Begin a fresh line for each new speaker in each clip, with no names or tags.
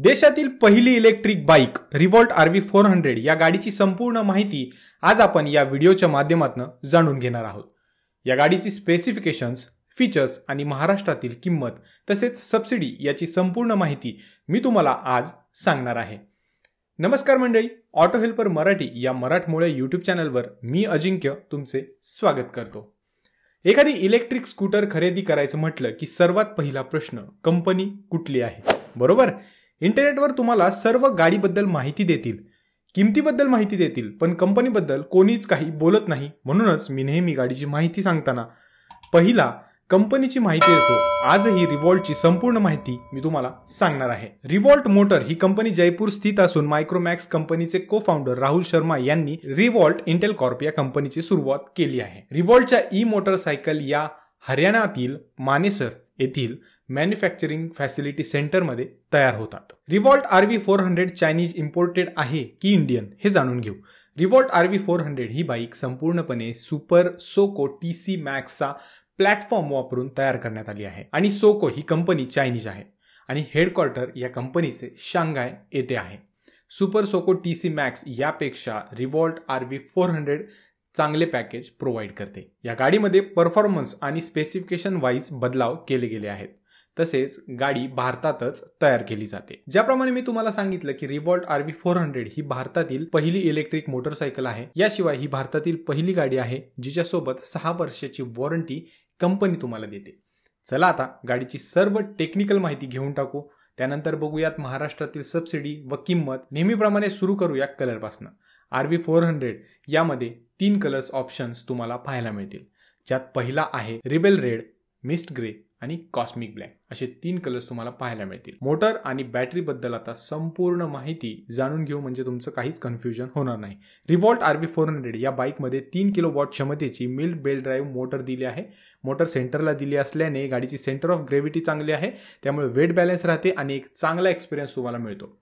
देशातील पहिली electric bike Revolt V four hundred या गाडीची संपूर्ण माहिती आज आपण या व्हिडिओच्या माध्यमातून जाणून घेणार आहोत या गाडीची स्पेसिफिकेशन्स फीचर्स आणि महाराष्ट्रातील किंमत तसेच सबसिडी याची संपूर्ण माहिती मी तुम्हाला आज सांगणार आहे नमस्कार मंडळी ऑटो हेल्पर मराठी या मराठमोळे यूट्यूब चॅनलवर मी अजिंक्य तुमचे स्वागत करतो एखादी इलेक्ट्रिक स्कूटर खरेदी करायचं म्हटलं की सर्वात पहिला प्रश्न कंपनी कुठली आहे बरोबर इंटरनेटवर तुम्हाला सर्व गाडीबद्दल माहिती देतील किमतीबद्दल माहिती देतील पण कंपनीबद्दल कोणीच काही बोलत नाही म्हणूनच मी नेहमी गाडीची माहिती सांगताना पहिला कंपनीची माहिती देतो आजही रिवॉल्टची संपूर्ण माहिती मी तुम्हाला सांगणार आहे रिवॉल्ट मोटर ही कंपनी जयपूर स्थित असून मायक्रोमॅक्स कंपनीचे को फाउंडर राहुल शर्मा यांनी रिवॉल्ट इंटेल कॉर्प या कंपनीची सुरुवात केली आहे रिवॉल्टच्या ई मोटरसायकल या हरियाणातील मानेसर येथील मॅन्युफॅक्चरिंग फॅसिलिटी सेंटरमध्ये तयार होतात Revolt V four hundred Chinese imported आहे की इंडियन हे जाणून घेऊ रिवॉल्ट व्ही फोर हंड्रेड ही बाईक संपूर्णपणे सुपर सोको टी सी मॅक्सचा प्लॅटफॉर्म वापरून तयार करण्यात आली आहे आणि सोको ही कंपनी चायनीज आहे आणि हेडक्वार्टर या कंपनीचे शांघाय येथे आहे Super Soco T C Max यापेक्षा Revolt R V four hundred चांगले पॅकेज प्रोव्हाइड करते या गाडीमध्ये परफॉर्मन्स आणि स्पेसिफिकेशन वाईज बदलाव केले गेले आहेत तसेच गाडी भारतातच तयार केली जाते ज्याप्रमाणे मी तुम्हाला सांगितलं की रिवॉल्ट आरबी फोर हंड्रेड ही भारतातील पहिली इलेक्ट्रिक मोटरसायकल आहे याशिवाय ही भारतातील पहिली गाडी आहे जिच्यासोबत सहा वर्षाची वॉरंटी कंपनी तुम्हाला देते चला आता गाडीची सर्व टेक्निकल माहिती घेऊन टाकू त्यानंतर बघूयात महाराष्ट्रातील सबसिडी व किंमत नेहमीप्रमाणे सुरू करूया कलरपासनं आर व्ही फोर हंड्रेड यामध्ये तीन कलर्स ऑप्शन्स तुम्हाला पाहायला मिळतील ज्यात पहिला आहे रिबेल रेड मिस्ट ग्रे आणि कॉस्मिक ब्लॅक असे तीन कलर्स तुम्हाला पाहायला मिळतील मोटर आणि बॅटरीबद्दल आता संपूर्ण माहिती जाणून घेऊ म्हणजे तुमचं काहीच कन्फ्युजन होणार नाही Revolt R V four hundred या बाईकमध्ये तीन किलो वॉट क्षमतेची मिल्ड बेल ड्राईव्ह मोटर दिली आहे मोटर सेंटरला दिली असल्याने गाडीची सेंटर ऑफ ग्रेव्हिटी चांगली आहे त्यामुळे वेट बॅलन्स राहते आणि एक चांगला एक्सपिरियन्स तुम्हाला मिळतो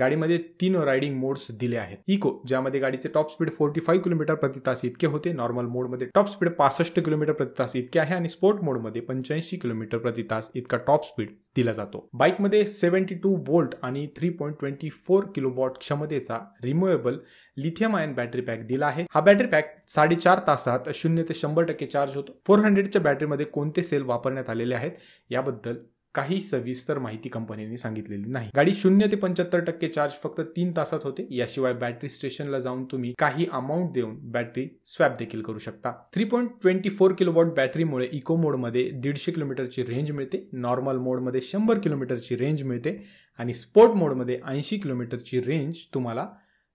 गाडीमध्ये तीन रायडिंग मोड्स दिले आहेत इको ज्यामध्ये गाडीचे top speed forty five kilometre प्रति तास इतके होते नॉर्मल मोडमध्ये टॉप स्पीड पासष्ट किलोमीटर प्रति तास इतके आहे आणि स्पोर्ट मोडमध्ये पंच्याऐंशी किलोमीटर प्रति तास इतका टॉप स्पीड दिला जातो बाईकमध्ये सेव्हन्टी टू वोल्ट आणि three point twenty four kilo watt क्षमतेचा removable lithium ion battery pack दिला आहे हा बॅटरी पॅक साडेचार तासात शून्य ते शंभर टक्के चार्ज होतो फोर हंड्रेडच्या बॅटरीमध्ये कोणते सेल वापरण्यात आलेले आहेत याबद्दल काही सविस्तर माहिती कंपनीने सांगितलेली नाही गाडी शून्य ते पंच्याहत्तर टक्के चार्ज फक्त तीन तासात होते याशिवाय बॅटरी स्टेशनला जाऊन तुम्ही काही अमाऊंट देऊन बॅटरी स्वॅप देखील करू शकता three point twenty four kilowatt बॅटरीमुळे इको मोडमध्ये दीडशे किलोमीटरची रेंज मिळते नॉर्मल मोडमध्ये शंभर किलोमीटरची रेंज मिळते आणि स्पोर्ट मोडमध्ये ऐंशी किलोमीटरची रेंज तुम्हाला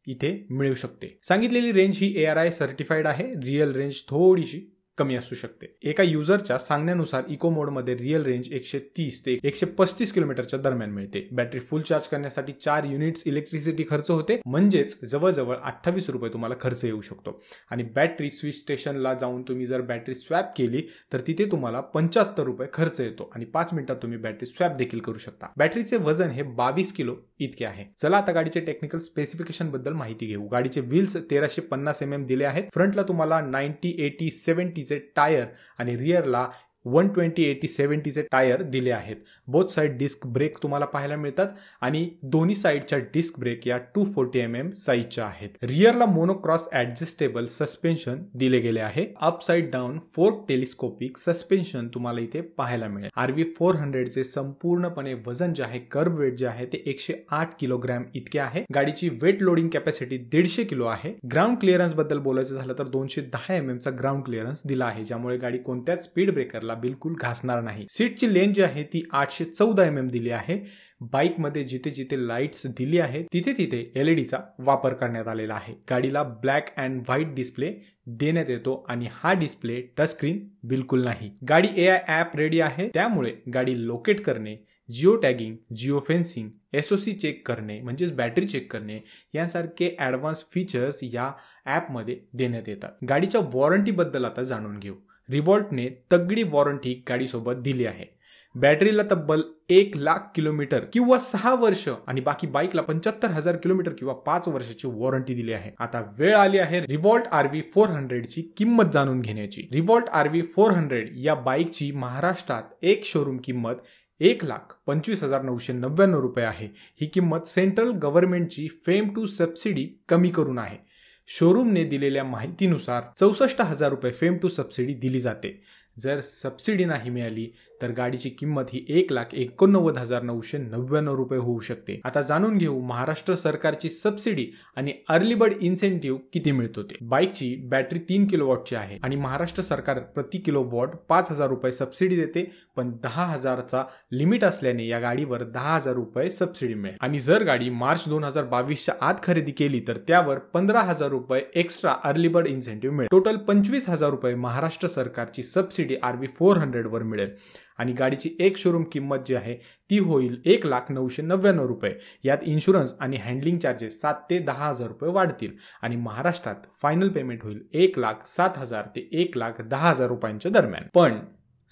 इथे मिळू शकते सांगितलेली रेंज ही ए आर आय सर्टिफाईड आहे रिअल रेंज थोडीशी कमी असू शकते एका युजरच्या सांगण्यानुसार इको मोडमध्ये रिअल रेंज एकशे तीस ते एकशे पस्तीस किलोमीटरच्या दरम्यान मिळते बॅटरी फुल चार्ज करण्यासाठी चार युनिट्स इलेक्ट्रिसिटी खर्च होते म्हणजेच जवळजवळ अठ्ठावीस रुपये तुम्हाला खर्च येऊ शकतो आणि बॅटरी स्विच स्टेशनला जाऊन तुम्ही जर बॅटरी स्वॅप केली तर तिथे तुम्हाला पंच्याहत्तर रुपये खर्च येतो आणि पाच मिनिटात तुम्ही बॅटरी स्वॅप देखील करू शकता बॅटरीचे वजन हे बावीस किलो इतके आहे चला आता गाडीचे टेक्निकल स्पेसिफिकेशन बद्दल माहिती घेऊ गाडीचे व्हील्स तेराशे पन्नास एम एम दिले आहेत फ्रंटला तुम्हाला नाईन्टी एटी सेव्हन्टी टायर आणि रिअरला वन ट्वेंटी एटी चे टायर दिले आहेत बोथ साईड डिस्क ब्रेक तुम्हाला पाहायला मिळतात आणि दोन्ही साईडच्या डिस्क ब्रेक या टू फोर्टी एम एम साईजच्या आहेत रिअरला मोनोक्रॉस ऍडजस्टेबल सस्पेन्शन दिले गेले आहे up side down fork telescopic suspension तुम्हाला इथे पाहायला मिळेल व्ही फोर हंड्रेडचे संपूर्णपणे वजन जे आहे कर्ब वेट जे आहे ते एकशे आठ किलोग्रॅम इतके आहे गाडीची वेट लोडिंग कॅपॅसिटी दीडशे किलो आहे ग्राउंड क्लिअरन्स बद्दल बोलायचं झालं तर दोनशे दहा एम एमचा ग्राउंड क्लिअरन्स दिला आहे ज्यामुळे गाडी कोणत्याच स्पीड ब्रेकरला ला बिलकुल घासणार नाही सीटची लेन जी आहे ती आठशे चौदा एम एम दिली आहे मध्ये जिथे जिथे लाईट्स दिली आहे तिथे तिथे एलईडीचा वापर करण्यात आलेला आहे गाडीला ब्लॅक अँड व्हाईट डिस्प्ले देण्यात येतो आणि हा डिस्प्ले टचस्क्रीन बिलकुल नाही गाडी ए आय ॲप रेडी आहे त्यामुळे गाडी लोकेट करणे geo tagging geo fencing SOC check करणे म्हणजेच बॅटरी चेक करणे यासारखे ॲडव्हान्स फीचर्स या मध्ये देण्यात येतात गाडीच्या बद्दल आता जाणून घेऊ रिवॉल्टने तगडी वॉरंटी गाडीसोबत दिली आहे बॅटरीला तब्बल एक लाख किलोमीटर किंवा सहा वर्ष आणि बाकी बाईकला पंच्याहत्तर हजार किलोमीटर किंवा पाच वर्षाची वॉरंटी दिली आहे आता वेळ आली आहे रिव्हॉल्ट व्ही फोर हंड्रेडची किंमत जाणून घेण्याची आर व्ही फोर हंड्रेड या बाईकची महाराष्ट्रात एक शोरूम किंमत एक लाख पंचवीस हजार नऊशे नव्याण्णव रुपये आहे ही किंमत सेंट्रल गव्हर्नमेंटची फेम टू सबसिडी कमी करून आहे शोरूमने दिलेल्या माहितीनुसार चौसष्ट हजार रुपये फेम टू सबसिडी दिली जाते जर सबसिडी नाही मिळाली तर गाडीची किंमत ही एक लाख एकोणनव्वद हजार नऊशे नव्याण्णव रुपये होऊ शकते आता जाणून घेऊ महाराष्ट्र सरकारची सबसिडी आणि अर्ली बर्ड इन्सेंटिव्ह किती मिळतो ते बाईकची बॅटरी तीन किलो वॉटची आहे आणि महाराष्ट्र सरकार प्रति किलो वॉट पाच हजार रुपये सबसिडी देते पण दहा हजारचा लिमिट असल्याने या गाडीवर दहा हजार रुपये सबसिडी मिळेल आणि जर गाडी मार्च दोन हजार बावीसच्या आत खरेदी केली तर त्यावर पंधरा हजार रुपये एक्स्ट्रा अर्ली बर्ड इन्सेंटिव्ह मिळेल टोटल पंचवीस हजार रुपये महाराष्ट्र सरकारची सबसिडी आरवी फोर हंड्रेड वर मिळेल आणि गाडीची एक शोरूम किंमत जी आहे ती होईल एक लाख नऊशे नव्याण्णव रुपये यात इन्शुरन्स आणि हँडलिंग चार्जेस सात ते दहा हजार रुपये वाढतील आणि महाराष्ट्रात फायनल पेमेंट होईल एक लाख सात हजार ते एक लाख दहा हजार रुपयांच्या दरम्यान पण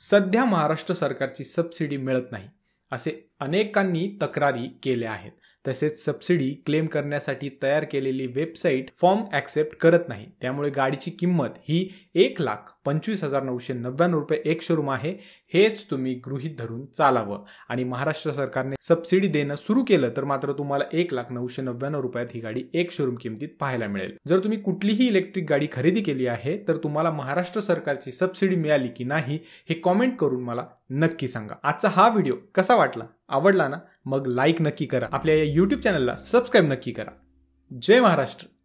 सध्या महाराष्ट्र सरकारची सबसिडी मिळत नाही असे अनेकांनी तक्रारी केल्या आहेत तसेच सबसिडी क्लेम करण्यासाठी तयार केलेली वेबसाईट फॉर्म ऍक्सेप्ट करत नाही त्यामुळे गाडीची किंमत ही एक लाख पंचवीस हजार नऊशे नव्याण्णव रुपये एक शोरूम आहे हेच तुम्ही गृहीत धरून चालावं आणि महाराष्ट्र सरकारने सबसिडी देणं सुरू केलं तर मात्र तुम्हाला एक लाख नऊशे नव्याण्णव रुपयात ही गाडी एक शोरूम किमतीत पाहायला मिळेल जर तुम्ही कुठलीही इलेक्ट्रिक गाडी खरेदी केली आहे तर तुम्हाला महाराष्ट्र सरकारची सबसिडी मिळाली की नाही हे कॉमेंट करून मला नक्की सांगा आजचा हा व्हिडिओ कसा वाटला आवडला ना मग लाईक नक्की करा आपल्या या यूट्यूब चॅनलला सबस्क्राईब नक्की करा जय महाराष्ट्र